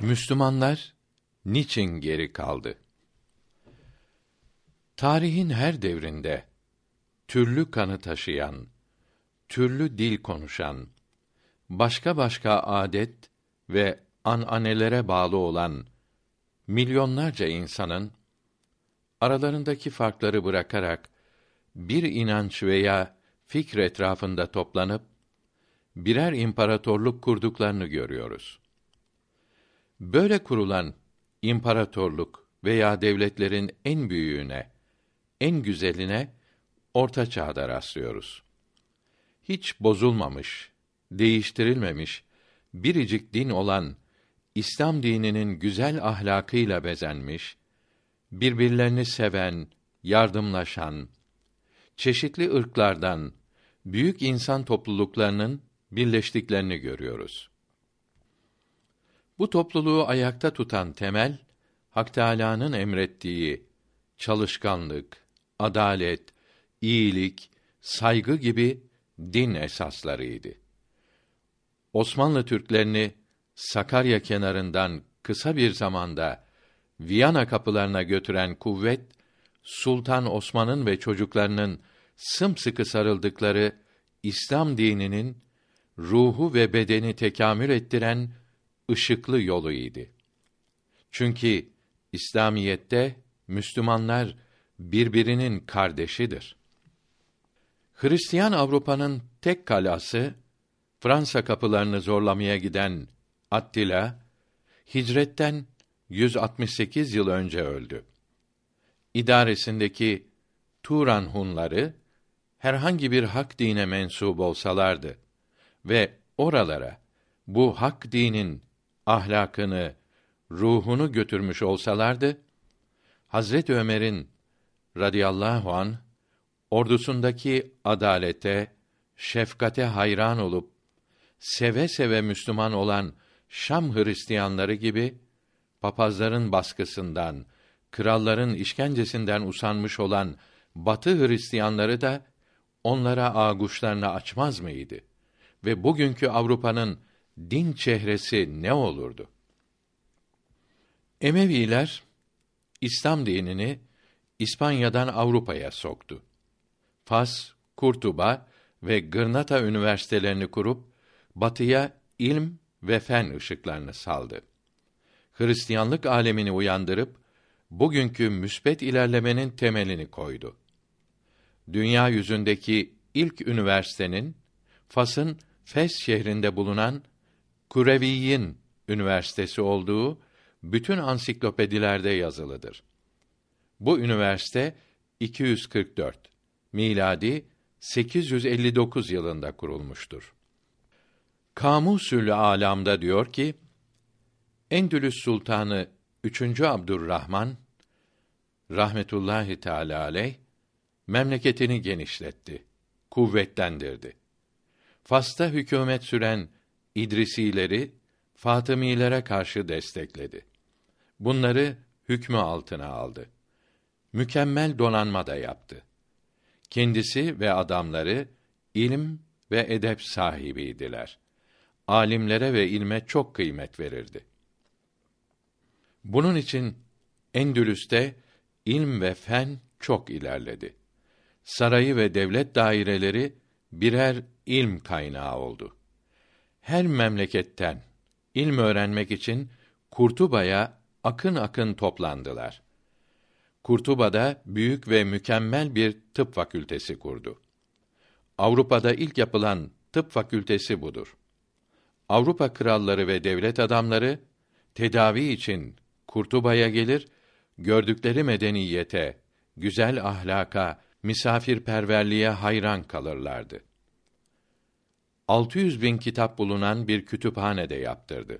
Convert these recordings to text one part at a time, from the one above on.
Müslümanlar niçin geri kaldı? Tarihin her devrinde türlü kanı taşıyan, türlü dil konuşan, başka başka adet ve ananelere bağlı olan milyonlarca insanın aralarındaki farkları bırakarak bir inanç veya fikir etrafında toplanıp birer imparatorluk kurduklarını görüyoruz. Böyle kurulan imparatorluk veya devletlerin en büyüğüne, en güzeline orta çağda rastlıyoruz. Hiç bozulmamış, değiştirilmemiş biricik din olan İslam dininin güzel ahlakıyla bezenmiş, birbirlerini seven, yardımlaşan, çeşitli ırklardan, büyük insan topluluklarının birleştiklerini görüyoruz. Bu topluluğu ayakta tutan temel Hak Teâlâ'nın emrettiği çalışkanlık, adalet, iyilik, saygı gibi din esaslarıydı. Osmanlı Türklerini Sakarya kenarından kısa bir zamanda Viyana kapılarına götüren kuvvet Sultan Osman'ın ve çocuklarının sımsıkı sarıldıkları İslam dininin ruhu ve bedeni tekamül ettiren ışıklı yolu idi. Çünkü İslamiyette Müslümanlar birbirinin kardeşidir. Hristiyan Avrupa'nın tek kalası Fransa kapılarını zorlamaya giden Attila hicretten 168 yıl önce öldü. İdaresindeki Turan Hunları herhangi bir hak dine mensup olsalardı ve oralara bu hak dinin ahlakını, ruhunu götürmüş olsalardı, Hazret Ömer'in radıyallahu an ordusundaki adalete, şefkate hayran olup seve seve Müslüman olan Şam Hristiyanları gibi papazların baskısından, kralların işkencesinden usanmış olan Batı Hristiyanları da onlara ağuşlarını açmaz mıydı? Ve bugünkü Avrupa'nın din çehresi ne olurdu? Emeviler İslam dinini İspanya'dan Avrupa'ya soktu. Fas, Kurtuba ve Gırnata üniversitelerini kurup batıya ilm ve fen ışıklarını saldı. Hristiyanlık alemini uyandırıp bugünkü müsbet ilerlemenin temelini koydu. Dünya yüzündeki ilk üniversitenin Fas'ın Fes şehrinde bulunan Kureviyyin Üniversitesi olduğu bütün ansiklopedilerde yazılıdır. Bu üniversite 244 miladi 859 yılında kurulmuştur. Kamusül Alam'da diyor ki: Endülüs Sultanı 3. Abdurrahman rahmetullahi teala aleyh memleketini genişletti, kuvvetlendirdi. Fas'ta hükümet süren İdrisileri Fatımilere karşı destekledi. Bunları hükmü altına aldı. Mükemmel donanma da yaptı. Kendisi ve adamları ilim ve edep sahibiydiler. Alimlere ve ilme çok kıymet verirdi. Bunun için Endülüs'te ilm ve fen çok ilerledi. Sarayı ve devlet daireleri birer ilm kaynağı oldu her memleketten ilm öğrenmek için Kurtuba'ya akın akın toplandılar. Kurtuba'da büyük ve mükemmel bir tıp fakültesi kurdu. Avrupa'da ilk yapılan tıp fakültesi budur. Avrupa kralları ve devlet adamları tedavi için Kurtuba'ya gelir, gördükleri medeniyete, güzel ahlaka, misafirperverliğe hayran kalırlardı. 600 bin kitap bulunan bir kütüphane de yaptırdı.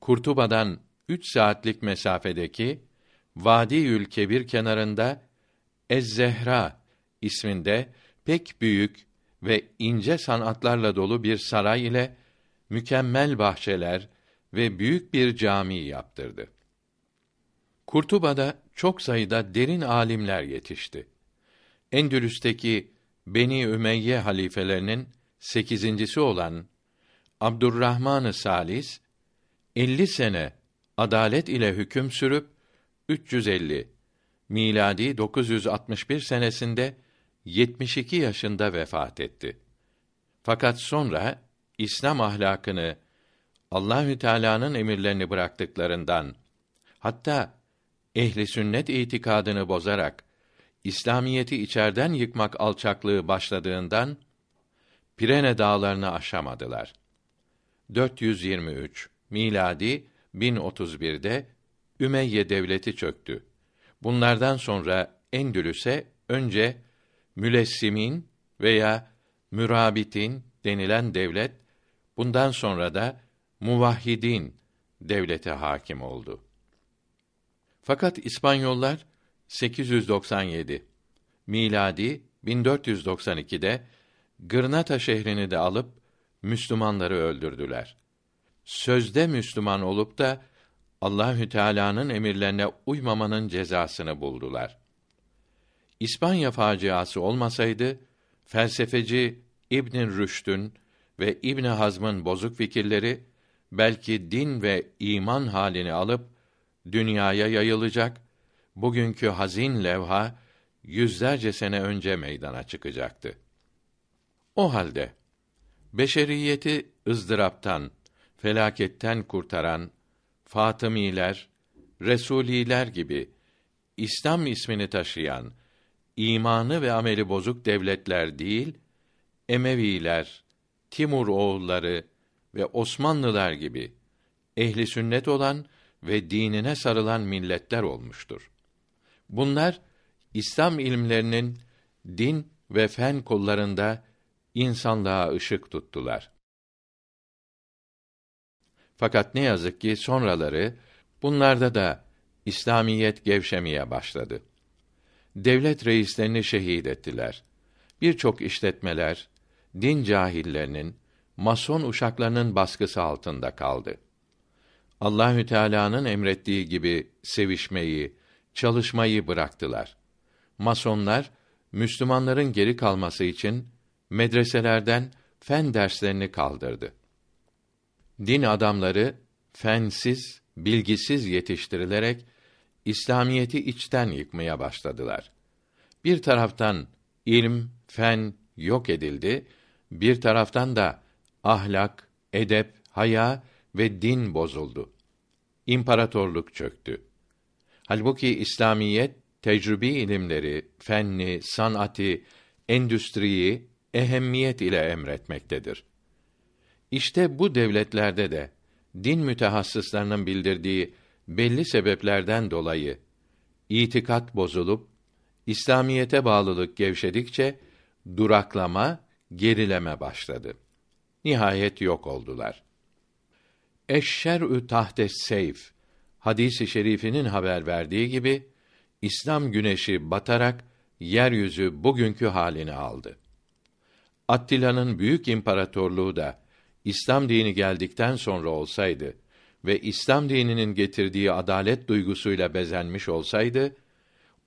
Kurtuba'dan üç saatlik mesafedeki Vadi Ülke bir kenarında Ez-Zehra isminde pek büyük ve ince sanatlarla dolu bir saray ile mükemmel bahçeler ve büyük bir cami yaptırdı. Kurtuba'da çok sayıda derin alimler yetişti. Endülüs'teki Beni Ümeyye halifelerinin sekizincisi olan Abdurrahman-ı Salis elli sene adalet ile hüküm sürüp 350 miladi 961 senesinde 72 yaşında vefat etti. Fakat sonra İslam ahlakını Allahü Teala'nın emirlerini bıraktıklarından hatta ehli sünnet itikadını bozarak İslamiyeti içerden yıkmak alçaklığı başladığından Pirene dağlarını aşamadılar. 423 miladi 1031'de Ümeyye devleti çöktü. Bunlardan sonra Endülüs'e önce Mülessimin veya Mürabitin denilen devlet, bundan sonra da Muvahhidin devleti hakim oldu. Fakat İspanyollar 897 miladi 1492'de Gırnata şehrini de alıp Müslümanları öldürdüler. Sözde Müslüman olup da Allahü Teala'nın emirlerine uymamanın cezasını buldular. İspanya faciası olmasaydı felsefeci İbn Rüşd'ün ve İbn Hazm'ın bozuk fikirleri belki din ve iman halini alıp dünyaya yayılacak. Bugünkü hazin levha yüzlerce sene önce meydana çıkacaktı. O halde beşeriyeti ızdıraptan, felaketten kurtaran Fatımiler, Resuliler gibi İslam ismini taşıyan imanı ve ameli bozuk devletler değil, Emeviler, Timur oğulları ve Osmanlılar gibi ehli sünnet olan ve dinine sarılan milletler olmuştur. Bunlar İslam ilimlerinin din ve fen kollarında insanlığa ışık tuttular. Fakat ne yazık ki sonraları bunlarda da İslamiyet gevşemeye başladı. Devlet reislerini şehit ettiler. Birçok işletmeler din cahillerinin, mason uşaklarının baskısı altında kaldı. Allahü Teala'nın emrettiği gibi sevişmeyi, çalışmayı bıraktılar. Masonlar Müslümanların geri kalması için medreselerden fen derslerini kaldırdı. Din adamları fensiz, bilgisiz yetiştirilerek İslamiyeti içten yıkmaya başladılar. Bir taraftan ilm, fen yok edildi, bir taraftan da ahlak, edep, haya ve din bozuldu. İmparatorluk çöktü. Halbuki İslamiyet tecrübi ilimleri, fenni, sanatı, endüstriyi, ehemmiyet ile emretmektedir. İşte bu devletlerde de din mütehassıslarının bildirdiği belli sebeplerden dolayı itikat bozulup İslamiyete bağlılık gevşedikçe duraklama, gerileme başladı. Nihayet yok oldular. Eşşer'ü tahte seyf hadisi şerifinin haber verdiği gibi İslam güneşi batarak yeryüzü bugünkü halini aldı. Attila'nın büyük imparatorluğu da İslam dini geldikten sonra olsaydı ve İslam dininin getirdiği adalet duygusuyla bezenmiş olsaydı,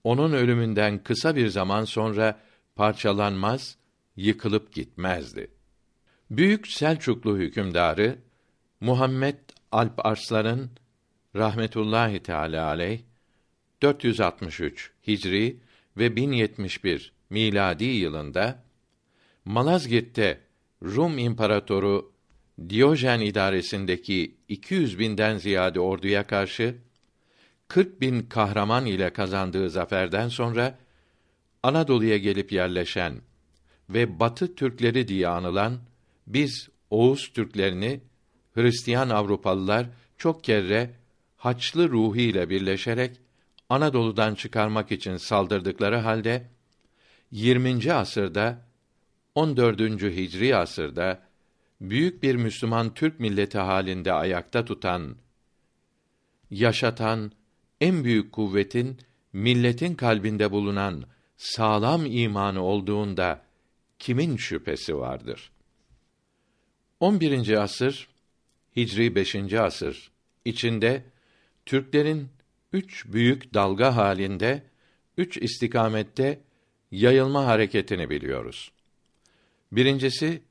onun ölümünden kısa bir zaman sonra parçalanmaz, yıkılıp gitmezdi. Büyük Selçuklu hükümdarı Muhammed Alp Arslan'ın rahmetullahi teala aleyh 463 Hicri ve 1071 miladi yılında Malazgirt'te Rum İmparatoru Diyojen idaresindeki 200 binden ziyade orduya karşı 40 bin kahraman ile kazandığı zaferden sonra Anadolu'ya gelip yerleşen ve Batı Türkleri diye anılan biz Oğuz Türklerini Hristiyan Avrupalılar çok kere Haçlı ruhu ile birleşerek Anadolu'dan çıkarmak için saldırdıkları halde 20. asırda 14. Hicri asırda büyük bir Müslüman Türk milleti halinde ayakta tutan, yaşatan en büyük kuvvetin milletin kalbinde bulunan sağlam imanı olduğunda kimin şüphesi vardır? 11. asır Hicri 5. asır içinde Türklerin üç büyük dalga halinde üç istikamette yayılma hareketini biliyoruz. Birincisi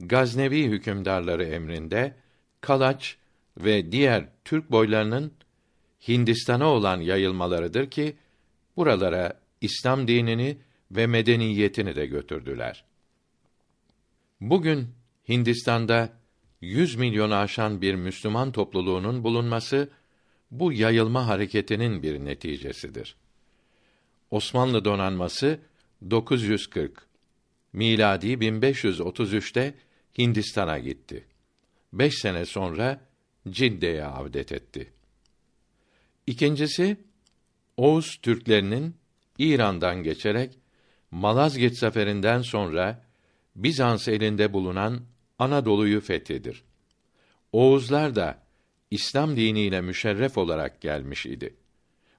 Gaznevi hükümdarları emrinde Kalaç ve diğer Türk boylarının Hindistan'a olan yayılmalarıdır ki buralara İslam dinini ve medeniyetini de götürdüler. Bugün Hindistan'da 100 milyonu aşan bir Müslüman topluluğunun bulunması bu yayılma hareketinin bir neticesidir. Osmanlı donanması 940 miladi 1533'te Hindistan'a gitti. Beş sene sonra Cidde'ye avdet etti. İkincisi, Oğuz Türklerinin İran'dan geçerek Malazgirt zaferinden sonra Bizans elinde bulunan Anadolu'yu fethedir. Oğuzlar da İslam diniyle müşerref olarak gelmiş idi.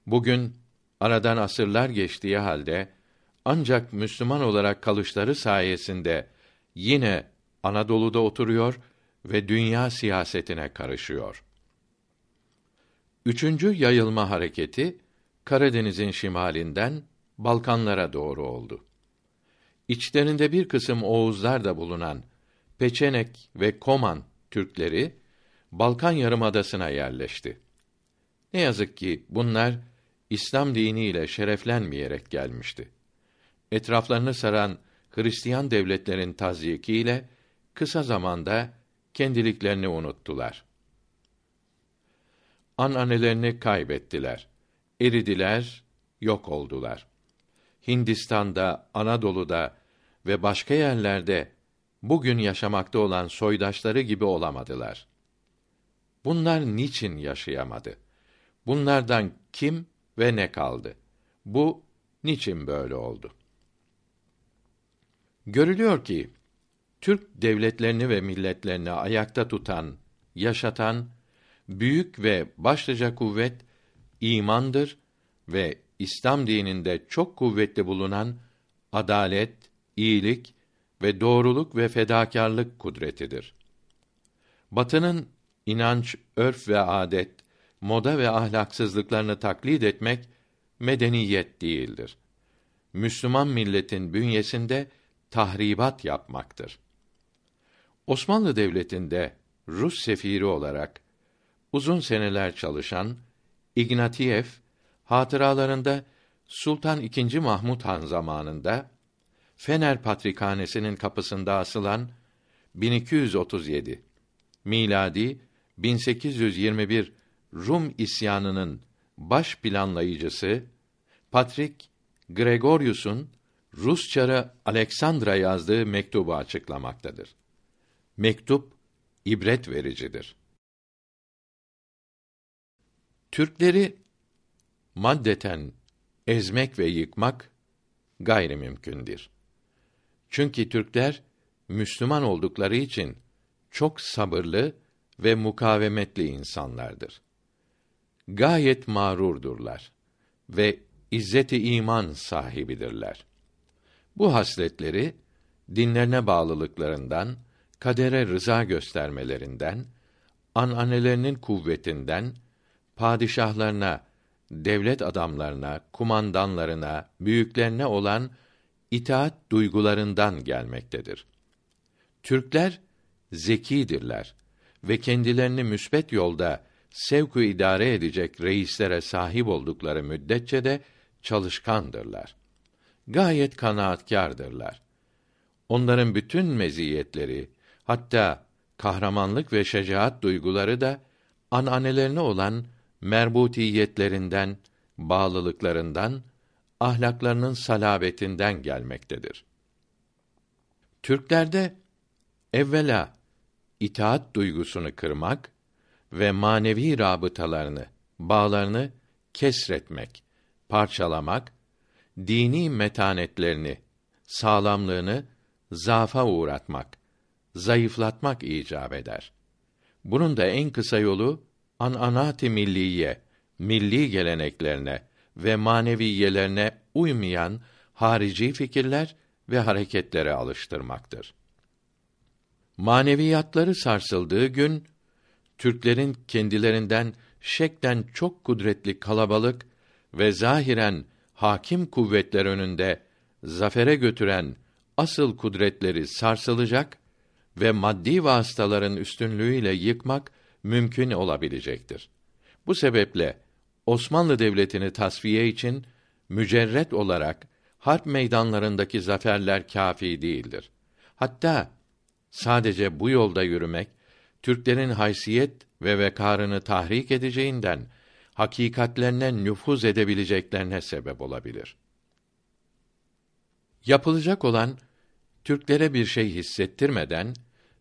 Bugün aradan asırlar geçtiği halde ancak Müslüman olarak kalışları sayesinde yine Anadolu'da oturuyor ve dünya siyasetine karışıyor. Üçüncü yayılma hareketi Karadeniz'in şimalinden Balkanlara doğru oldu. İçlerinde bir kısım Oğuzlar da bulunan Peçenek ve Koman Türkleri Balkan Yarımadası'na yerleşti. Ne yazık ki bunlar İslam dini ile şereflenmeyerek gelmişti etraflarını saran Hristiyan devletlerin tazyikiyle kısa zamanda kendiliklerini unuttular. Ananelerini kaybettiler. Eridiler, yok oldular. Hindistan'da, Anadolu'da ve başka yerlerde bugün yaşamakta olan soydaşları gibi olamadılar. Bunlar niçin yaşayamadı? Bunlardan kim ve ne kaldı? Bu niçin böyle oldu?' Görülüyor ki Türk devletlerini ve milletlerini ayakta tutan, yaşatan büyük ve başlıca kuvvet imandır ve İslam dininde çok kuvvetli bulunan adalet, iyilik ve doğruluk ve fedakarlık kudretidir. Batının inanç, örf ve adet, moda ve ahlaksızlıklarını taklit etmek medeniyet değildir. Müslüman milletin bünyesinde tahribat yapmaktır. Osmanlı Devleti'nde Rus sefiri olarak uzun seneler çalışan İgnatiyev hatıralarında Sultan II. Mahmud Han zamanında Fener Patrikhanesi'nin kapısında asılan 1237 miladi 1821 Rum isyanının baş planlayıcısı Patrik Gregorius'un Rusçara çarı Aleksandra yazdığı mektubu açıklamaktadır. Mektup ibret vericidir. Türkleri maddeten ezmek ve yıkmak gayri mümkündür. Çünkü Türkler Müslüman oldukları için çok sabırlı ve mukavemetli insanlardır. Gayet mağrurdurlar ve izzeti iman sahibidirler. Bu hasletleri dinlerine bağlılıklarından, kadere rıza göstermelerinden, ananelerinin kuvvetinden, padişahlarına, devlet adamlarına, kumandanlarına, büyüklerine olan itaat duygularından gelmektedir. Türkler zekidirler ve kendilerini müsbet yolda sevku idare edecek reislere sahip oldukları müddetçe de çalışkandırlar gayet kanaatkârdırlar. Onların bütün meziyetleri, hatta kahramanlık ve şecaat duyguları da ananelerine olan merbutiyetlerinden, bağlılıklarından, ahlaklarının salabetinden gelmektedir. Türklerde evvela itaat duygusunu kırmak ve manevi rabıtalarını, bağlarını kesretmek, parçalamak dini metanetlerini, sağlamlığını zafa uğratmak, zayıflatmak icap eder. Bunun da en kısa yolu ananati ı milliye, milli geleneklerine ve maneviyelerine uymayan harici fikirler ve hareketlere alıştırmaktır. Maneviyatları sarsıldığı gün Türklerin kendilerinden şeklen çok kudretli kalabalık ve zahiren hakim kuvvetler önünde zafere götüren asıl kudretleri sarsılacak ve maddi vasıtaların üstünlüğüyle yıkmak mümkün olabilecektir. Bu sebeple Osmanlı devletini tasfiye için mücerret olarak harp meydanlarındaki zaferler kafi değildir. Hatta sadece bu yolda yürümek Türklerin haysiyet ve vekarını tahrik edeceğinden hakikatlerine nüfuz edebileceklerine sebep olabilir. Yapılacak olan Türklere bir şey hissettirmeden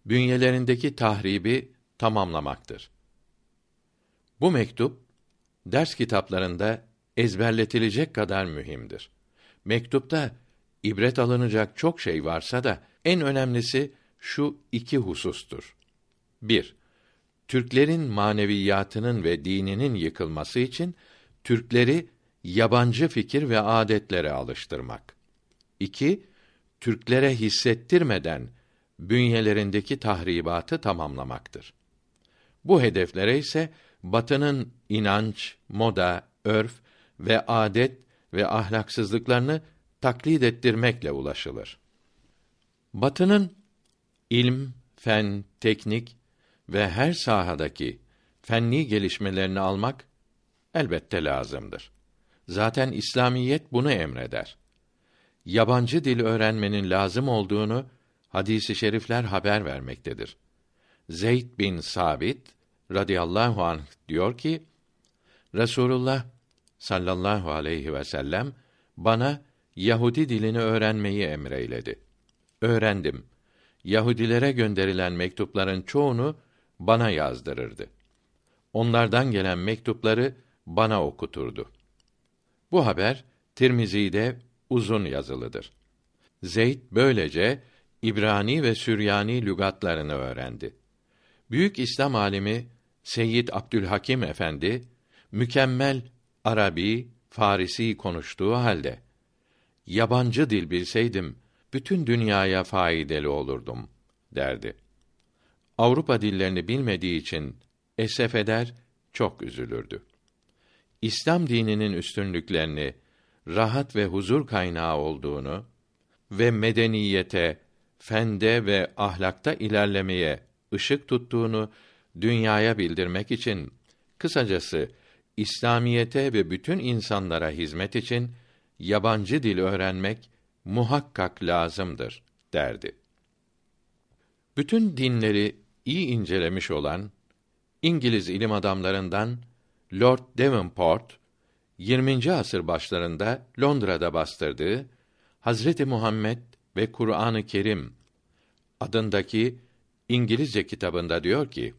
bünyelerindeki tahribi tamamlamaktır. Bu mektup ders kitaplarında ezberletilecek kadar mühimdir. Mektupta ibret alınacak çok şey varsa da en önemlisi şu iki husustur. 1. Türklerin maneviyatının ve dininin yıkılması için Türkleri yabancı fikir ve adetlere alıştırmak. 2. Türklere hissettirmeden bünyelerindeki tahribatı tamamlamaktır. Bu hedeflere ise Batı'nın inanç, moda, örf ve adet ve ahlaksızlıklarını taklit ettirmekle ulaşılır. Batı'nın ilm, fen, teknik ve her sahadaki fenni gelişmelerini almak elbette lazımdır. Zaten İslamiyet bunu emreder. Yabancı dil öğrenmenin lazım olduğunu hadisi şerifler haber vermektedir. Zeyd bin Sabit radıyallahu anh diyor ki Resulullah sallallahu aleyhi ve sellem bana Yahudi dilini öğrenmeyi emreyledi. Öğrendim. Yahudilere gönderilen mektupların çoğunu bana yazdırırdı. Onlardan gelen mektupları bana okuturdu. Bu haber Tirmizi'de uzun yazılıdır. Zeyd böylece İbrani ve Süryani lügatlarını öğrendi. Büyük İslam alimi Seyyid Abdülhakim Efendi mükemmel Arabi, Farisi konuştuğu halde yabancı dil bilseydim bütün dünyaya faydalı olurdum derdi. Avrupa dillerini bilmediği için esef eder, çok üzülürdü. İslam dininin üstünlüklerini, rahat ve huzur kaynağı olduğunu ve medeniyete, fende ve ahlakta ilerlemeye ışık tuttuğunu dünyaya bildirmek için, kısacası İslamiyete ve bütün insanlara hizmet için yabancı dil öğrenmek muhakkak lazımdır derdi. Bütün dinleri iyi incelemiş olan İngiliz ilim adamlarından Lord Devonport, 20. asır başlarında Londra'da bastırdığı Hazreti Muhammed ve Kur'an-ı Kerim adındaki İngilizce kitabında diyor ki: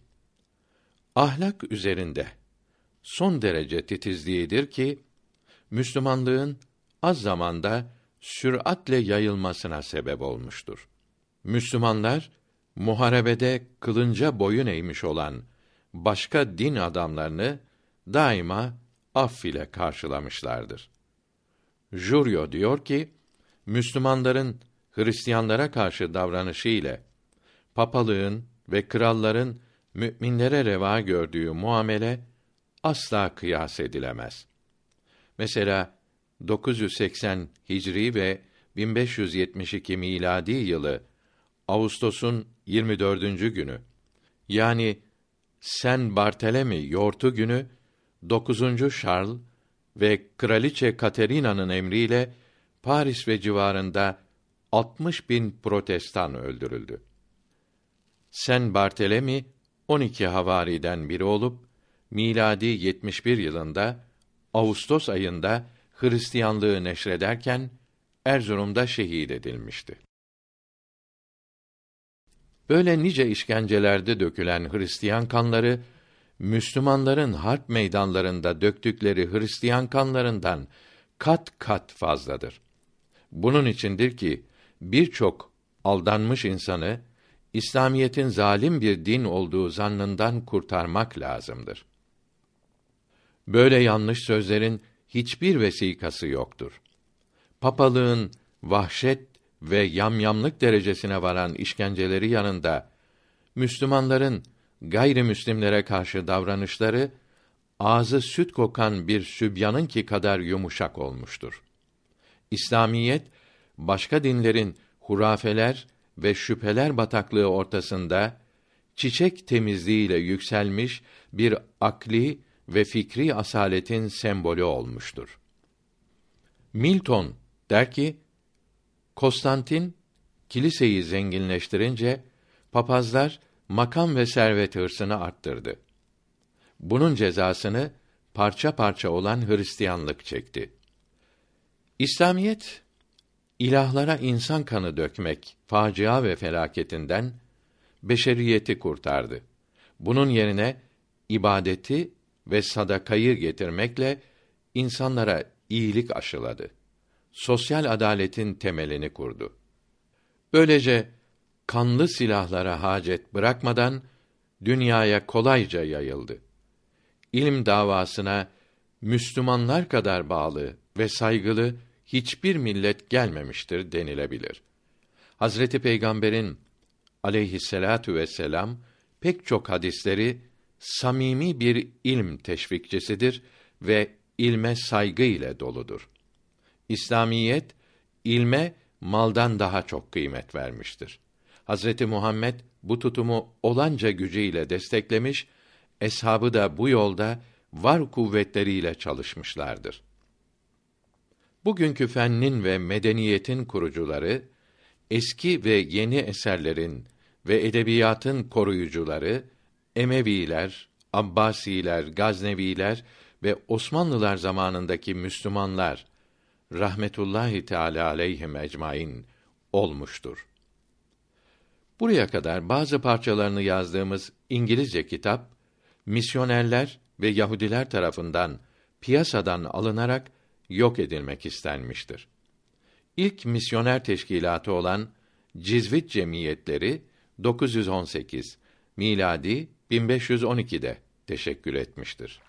Ahlak üzerinde son derece titizliğidir ki Müslümanlığın az zamanda süratle yayılmasına sebep olmuştur. Müslümanlar muharebede kılınca boyun eğmiş olan başka din adamlarını daima aff ile karşılamışlardır. Juryo diyor ki, Müslümanların Hristiyanlara karşı davranışı ile papalığın ve kralların müminlere reva gördüğü muamele asla kıyas edilemez. Mesela 980 Hicri ve 1572 miladi yılı Ağustos'un 24. günü yani Sen Bartelemi yortu günü 9. Şarl ve Kraliçe Katerina'nın emriyle Paris ve civarında 60 bin protestan öldürüldü. Sen Bartelemi 12 havariden biri olup miladi 71 yılında Ağustos ayında Hristiyanlığı neşrederken Erzurum'da şehit edilmişti. Böyle nice işkencelerde dökülen Hristiyan kanları Müslümanların harp meydanlarında döktükleri Hristiyan kanlarından kat kat fazladır. Bunun içindir ki birçok aldanmış insanı İslamiyetin zalim bir din olduğu zannından kurtarmak lazımdır. Böyle yanlış sözlerin hiçbir vesikası yoktur. Papalığın vahşet ve yamyamlık derecesine varan işkenceleri yanında Müslümanların gayrimüslimlere karşı davranışları ağzı süt kokan bir sübyanın ki kadar yumuşak olmuştur. İslamiyet başka dinlerin hurafeler ve şüpheler bataklığı ortasında çiçek temizliğiyle yükselmiş bir akli ve fikri asaletin sembolü olmuştur. Milton der ki, Konstantin kiliseyi zenginleştirince papazlar makam ve servet hırsını arttırdı. Bunun cezasını parça parça olan Hristiyanlık çekti. İslamiyet ilahlara insan kanı dökmek facia ve felaketinden beşeriyeti kurtardı. Bunun yerine ibadeti ve sadakayı getirmekle insanlara iyilik aşıladı sosyal adaletin temelini kurdu. Böylece kanlı silahlara hacet bırakmadan dünyaya kolayca yayıldı. İlim davasına Müslümanlar kadar bağlı ve saygılı hiçbir millet gelmemiştir denilebilir. Hazreti Peygamber'in aleyhisselatu vesselam pek çok hadisleri samimi bir ilm teşvikçisidir ve ilme saygı ile doludur. İslamiyet ilme maldan daha çok kıymet vermiştir. Hazreti Muhammed bu tutumu olanca gücüyle desteklemiş, eshabı da bu yolda var kuvvetleriyle çalışmışlardır. Bugünkü fennin ve medeniyetin kurucuları, eski ve yeni eserlerin ve edebiyatın koruyucuları Emeviler, Abbasiler, Gazneviler ve Osmanlılar zamanındaki Müslümanlar rahmetullahi teala aleyhim ecmaîn olmuştur. Buraya kadar bazı parçalarını yazdığımız İngilizce kitap misyonerler ve Yahudiler tarafından piyasadan alınarak yok edilmek istenmiştir. İlk misyoner teşkilatı olan Cizvit Cemiyetleri 918 miladi 1512'de teşekkül etmiştir.